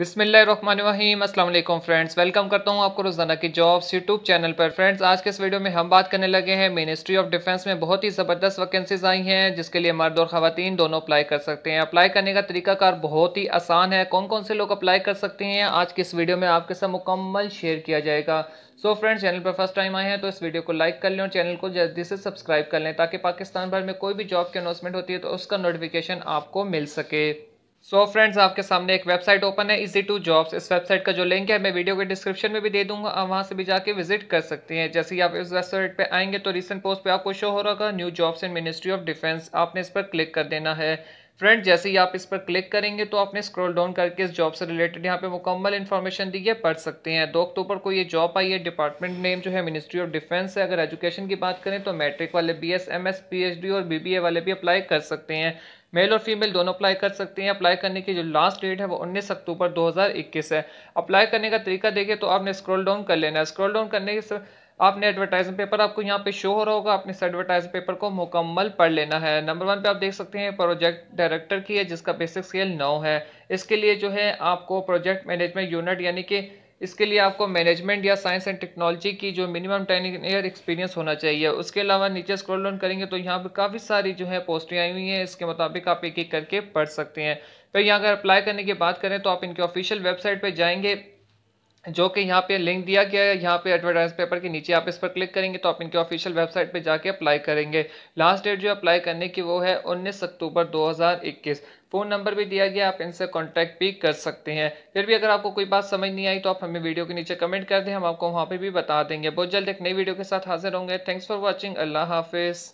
बिसमीम अल्लाम friends welcome करता हूँ आपको रोज़ाना की जॉब्स यूट्यूब चैनल पर फ्रेंड्स आज के इस वीडियो में हम बात करने लगे हैं मिनिस्ट्री ऑफ डिफेंस में बहुत ही ज़बरदस्त वैकेंसीज आई हैं जिसके लिए मर्द और खातन दोनों अप्लाई कर सकते हैं अप्लाई करने का तरीकाकार बहुत ही आसान है कौन कौन से लोग अप्लाई कर सकते हैं आज की इस वीडियो में आपके साथ मुकम्मल शेयर किया जाएगा सो so फ्रेंड्स चैनल पर फर्स्ट टाइम आए हैं तो इस वीडियो को लाइक कर लें और चैनल को जल्दी से सब्सक्राइब कर लें ताकि पाकिस्तान भर में कोई भी जॉब की अनाउंसमेंट होती है तो उसका नोटिफिकेशन आपको मिल सके सो so फ्रेंड्स आपके सामने एक वेबसाइट ओपन है इजी टू जॉब्स इस वेबसाइट का जो लिंक है मैं वीडियो के डिस्क्रिप्शन में भी दे दूंगा आप वहां से भी जाके विजिट कर सकते हैं जैसे ही आप इस वेबसाइट पे आएंगे तो रिसेंट पोस्ट पे आपको शो हो रहा new jobs in ministry of defence आपने इस पर क्लिक कर देना है फ्रेंड जैसे ही आप इस पर क्लिक करेंगे तो आपने स्क्रॉल डाउन करके इस जॉब से रिलेटेड यहाँ पे मुकम्मल इन्फॉर्मेशन दी है पढ़ सकते हैं दो अक्टूबर को ये जॉब आई है डिपार्टमेंट नेम जो है मिनिस्ट्री ऑफ डिफेंस है अगर एजुकेशन की बात करें तो मैट्रिक वाले B S M S P H D और बी बी ए वाले भी अप्लाई कर सकते हैं मेल और फीमेल दोनों अप्लाई कर सकते हैं अप्लाई करने की जो लास्ट डेट है वो 19 अक्टूबर 2021 है अप्लाई करने का तरीका देखें तो आपने स्क्रॉल डाउन कर लेना है स्क्रॉल डाउन करने के आपने एडवर्टाइजमेंट पेपर आपको यहाँ पे शो हो रहा होगा आपने इस एडवर्टाइजिंग पेपर को मुकम्मल पढ़ लेना है नंबर वन पे आप देख सकते हैं प्रोजेक्ट डायरेक्टर की है जिसका बेसिक स्केल नौ है इसके लिए जो है आपको प्रोजेक्ट मैनेजमेंट यूनिट यानी कि इसके लिए आपको मैनेजमेंट या साइंस एंड टेक्नोलॉजी की जो मिनिमम टेन ईयर एक्सपीरियंस होना चाहिए उसके अलावा नीचे स्क्रॉल डाउन करेंगे तो यहाँ पर काफ़ी सारी जो है पोस्टें आई हुई हैं इसके मुताबिक आप एक एक करके पढ़ सकते हैं फिर यहाँ अगर अप्लाई करने की बात करें तो आप इनके ऑफिशियल वेबसाइट पर जाएंगे जो कि यहाँ पे लिंक दिया गया है यहाँ पे एडवर्टाइज पेपर के नीचे आप इस पर क्लिक करेंगे तो आप इनके ऑफिशियल वेबसाइट पे जाके अप्लाई करेंगे लास्ट डेट जो अप्लाई करने की वो है 19 अक्टूबर 2021 फ़ोन नंबर भी दिया गया आप इनसे कांटेक्ट भी कर सकते हैं फिर भी अगर आपको कोई बात समझ नहीं आई तो आप हमें वीडियो के नीचे कमेंट कर दें हम आपको वहाँ पर भी बता देंगे बहुत जल्द एक नई वीडियो के साथ हाजिर होंगे थैंक्स फॉर वॉचिंग अल्लाह हाफिज़